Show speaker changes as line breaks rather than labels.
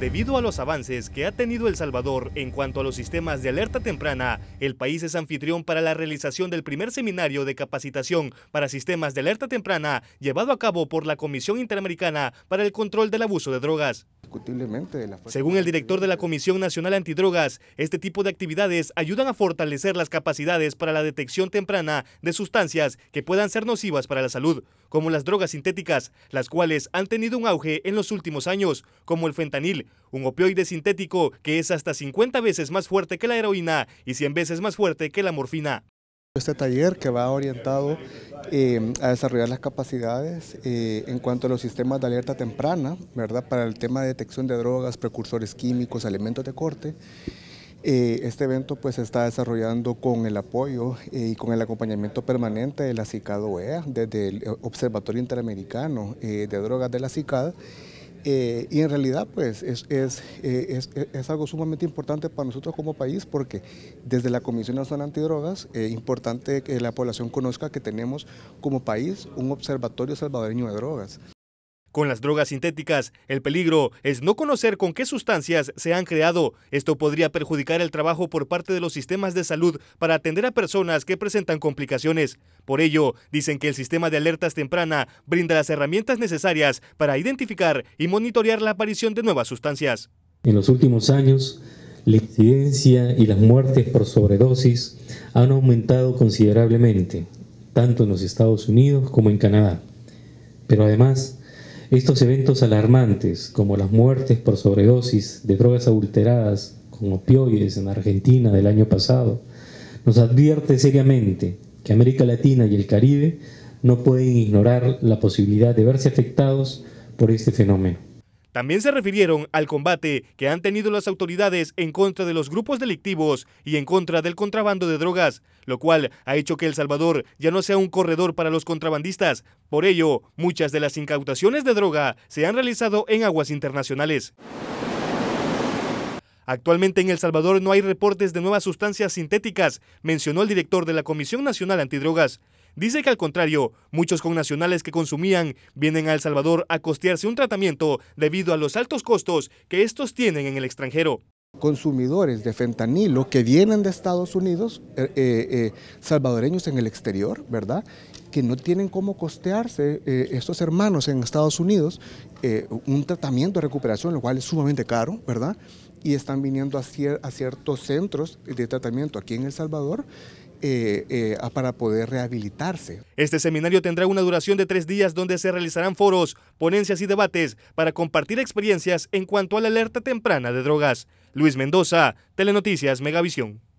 Debido a los avances que ha tenido El Salvador en cuanto a los sistemas de alerta temprana, el país es anfitrión para la realización del primer seminario de capacitación para sistemas de alerta temprana llevado a cabo por la Comisión Interamericana para el Control del Abuso de Drogas. Según el director de la Comisión Nacional Antidrogas, este tipo de actividades ayudan a fortalecer las capacidades para la detección temprana de sustancias que puedan ser nocivas para la salud, como las drogas sintéticas, las cuales han tenido un auge en los últimos años, como el fentanil, un opioide sintético que es hasta 50 veces más fuerte que la heroína y 100 veces más fuerte que la morfina.
Este taller que va orientado eh, a desarrollar las capacidades eh, en cuanto a los sistemas de alerta temprana, ¿verdad? Para el tema de detección de drogas, precursores químicos, alimentos de corte. Eh, este evento pues se está desarrollando con el apoyo y con el acompañamiento permanente de la CICAD OEA, desde el Observatorio Interamericano de Drogas de la CICAD. Eh, y en realidad, pues, eh, es, algo sumamente importante para nosotros como país porque desde la Comisión Nacional Antidrogas es eh, importante que la población conozca que tenemos como país un observatorio salvadoreño de drogas.
Con las drogas sintéticas, el peligro es no conocer con qué sustancias se han creado. Esto podría perjudicar el trabajo por parte de los sistemas de salud para atender a personas que presentan complicaciones. Por ello, dicen que el sistema de alertas temprana brinda las herramientas necesarias para identificar y monitorear la aparición de nuevas sustancias.
En los últimos años, la incidencia y las muertes por sobredosis han aumentado considerablemente, tanto en los Estados Unidos como en Canadá. Pero además, estos eventos alarmantes, como las muertes por sobredosis de drogas adulteradas con opioides en Argentina del año pasado, nos advierte seriamente que América Latina y el Caribe no pueden ignorar la posibilidad de verse afectados por este fenómeno.
También se refirieron al combate que han tenido las autoridades en contra de los grupos delictivos y en contra del contrabando de drogas, lo cual ha hecho que El Salvador ya no sea un corredor para los contrabandistas. Por ello, muchas de las incautaciones de droga se han realizado en aguas internacionales. Actualmente en El Salvador no hay reportes de nuevas sustancias sintéticas, mencionó el director de la Comisión Nacional Antidrogas dice que al contrario, muchos connacionales que consumían vienen a El Salvador a costearse un tratamiento debido a los altos costos que estos tienen en el extranjero
consumidores de fentanilo que vienen de Estados Unidos, eh, eh, eh, salvadoreños en el exterior, ¿verdad? Que no tienen cómo costearse estos hermanos en Estados Unidos un tratamiento de recuperación, lo cual es sumamente caro, ¿verdad? Y están viniendo a ciertos centros de tratamiento aquí en El Salvador eh, eh, para poder rehabilitarse. Este seminario
tendrá una duración de tres días donde se realizarán foros, ponencias y debates para compartir experiencias en cuanto a la alerta temprana de drogas. Luis Mendoza, Telenoticias Megavisión.